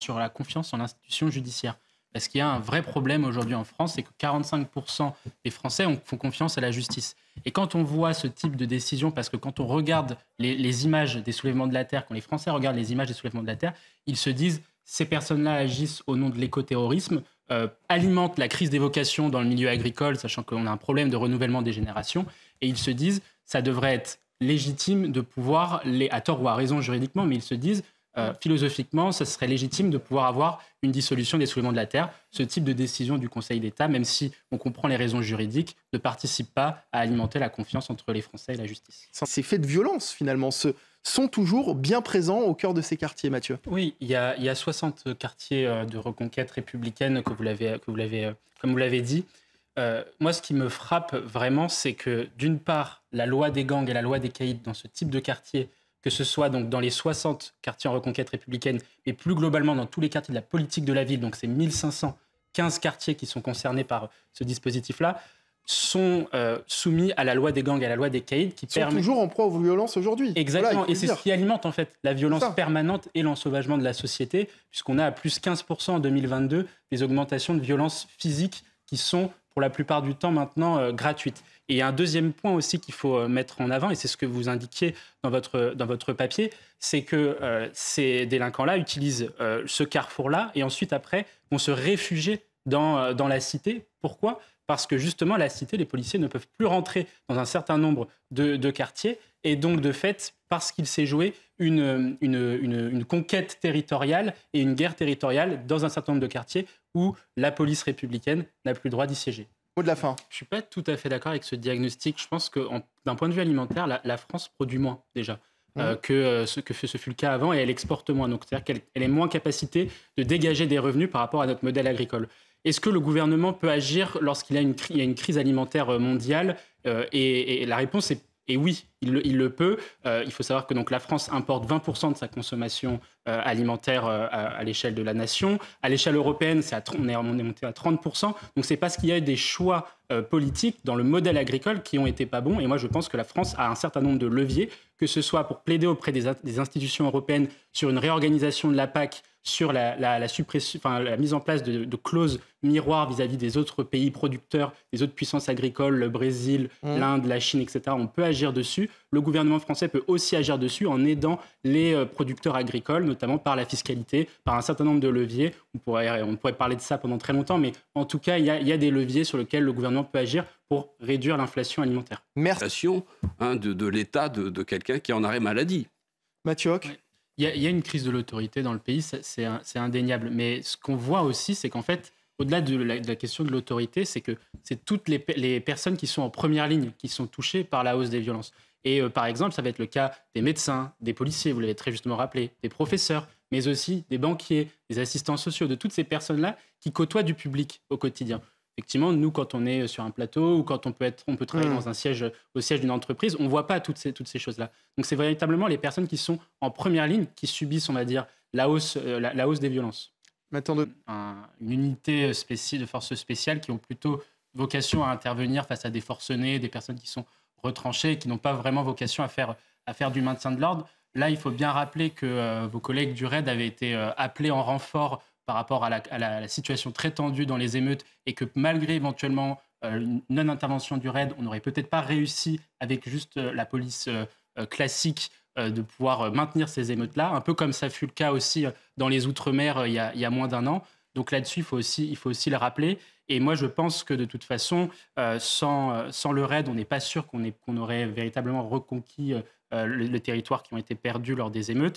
sur la confiance en l'institution judiciaire. Parce qu'il y a un vrai problème aujourd'hui en France, c'est que 45% des Français ont, font confiance à la justice. Et quand on voit ce type de décision, parce que quand on regarde les, images des soulèvements de la Terre, quand les Français regardent les images des soulèvements de la Terre, ils se disent, ces personnes-là agissent au nom de l'écoterrorisme, euh, alimentent la crise des vocations dans le milieu agricole, sachant qu'on a un problème de renouvellement des générations, et ils se disent, ça devrait être légitime de pouvoir, les, à tort ou à raison juridiquement, mais ils se disent, euh, philosophiquement, ce serait légitime de pouvoir avoir une dissolution des soulèvements de la Terre. Ce type de décision du Conseil d'État, même si on comprend les raisons juridiques, ne participe pas à alimenter la confiance entre les Français et la justice. Ces faits de violence, finalement, sont toujours bien présents au cœur de ces quartiers, Mathieu. Oui, il y a, 60 quartiers euh, de reconquête républicaine que vous que vous l'avez, euh, comme vous l'avez dit. moi, ce qui me frappe vraiment, c'est que d'une part, la loi des gangs et la loi des caïds dans ce type de quartier que ce soit donc dans les 60 quartiers en reconquête républicaine, mais plus globalement dans tous les quartiers de la politique de la ville, donc c'est 1515 quartiers qui sont concernés par euh, ce dispositif-là, sont euh, soumis à la loi des gangs, à la loi des caïds, qui permet... toujours en proie aux violences aujourd'hui. Exactement, et c'est ce qui alimente en fait la violence permanente et l'ensauvagement de la société, puisqu'on a à plus 15% en 2022 des augmentations de violences physiques qui sont pour la plupart du temps maintenant euh, gratuite. Et un deuxième point aussi qu'il faut euh, mettre en avant, et c'est ce que vous indiquiez dans votre, dans votre papier, c'est que euh, ces délinquants-là utilisent ce carrefour-là et ensuite, après, vont se réfugier dans, dans la cité. Pourquoi parce que justement, la cité, les policiers ne peuvent plus rentrer dans un certain nombre de, quartiers. Et donc, de fait, parce qu'il s'est joué une, conquête territoriale et une guerre territoriale dans un certain nombre de quartiers où la police républicaine n'a plus le droit d'y siéger. Au-delà de la fin. Je ne suis pas tout à fait d'accord avec ce diagnostic. Je pense que d'un point de vue alimentaire, la, France produit moins déjà. Euh, mmh. que, euh, ce, que ce fut le cas avant et elle exporte moins. Donc, c'est-à-dire qu'elle est moins capacité de dégager des revenus par rapport à notre modèle agricole. Est-ce que le gouvernement peut agir lorsqu'il y, a une, crise alimentaire euh, mondiale euh, et, la réponse est oui il le, peut. Euh, il faut savoir que donc la France importe 20% de sa consommation euh, alimentaire euh, à, l'échelle de la nation. À l'échelle européenne, c'est à, on, est, on, monté à 30%. Donc c'est parce qu'il y a eu des choix politiques dans le modèle agricole qui ont été pas bons. Et moi, je pense que la France a un certain nombre de leviers, que ce soit pour plaider auprès des, institutions européennes sur une réorganisation de la PAC sur la, suppression, la, mise en place de, clauses miroirs vis-à-vis des autres pays producteurs, des autres puissances agricoles, le Brésil, mmh. l'Inde, la Chine, etc. On peut agir dessus. Le gouvernement français peut aussi agir dessus en aidant les euh, producteurs agricoles, notamment par la fiscalité, par un certain nombre de leviers. On pourrait, parler de ça pendant très longtemps, mais en tout cas, il y, a, des leviers sur lesquels le gouvernement peut agir pour réduire l'inflation alimentaire. Merci. Hein, de, l'état de, quelqu'un qui en arrêt maladie. Mathieu Hoc Il y, a une crise de l'autorité dans le pays, c'est indéniable. Mais ce qu'on voit aussi, c'est qu'en fait, au-delà de, la question de l'autorité, c'est que c'est toutes les, personnes qui sont en première ligne, qui sont touchées par la hausse des violences. Et euh, par exemple, ça va être le cas des médecins, des policiers, vous l'avez très justement rappelé, des professeurs, mais aussi des banquiers, des assistants sociaux, de toutes ces personnes-là qui côtoient du public au quotidien. Effectivement, nous, quand on est sur un plateau ou quand on peut, être, on peut travailler mmh. dans un siège, au siège d'une entreprise, on ne voit pas toutes ces, toutes ces choses-là. Donc, c'est véritablement les personnes qui sont en première ligne qui subissent, on va dire, la hausse, euh, la, hausse des violences. une unité spéciale, de forces spéciales qui ont plutôt vocation à intervenir face à des forcenés, des personnes qui sont retranchés et qui n'ont pas vraiment vocation à faire, à du maintien de l'ordre. Là, il faut bien rappeler que euh, vos collègues du RAID avaient été euh, appelés en renfort par rapport à la, situation très tendue dans les émeutes et que malgré éventuellement euh, une non-intervention du RAID, on n'aurait peut-être pas réussi avec juste la police classique de pouvoir maintenir ces émeutes-là, un peu comme ça fut le cas aussi dans les Outre-mer il, y a moins d'un an. Donc là-dessus, il, faut aussi, le rappeler. Et moi, je pense que de toute façon, euh, euh, sans, le raid, on n'est pas sûr qu'on aurait véritablement reconquis euh, le, le, territoire qui ont été perdus lors des émeutes.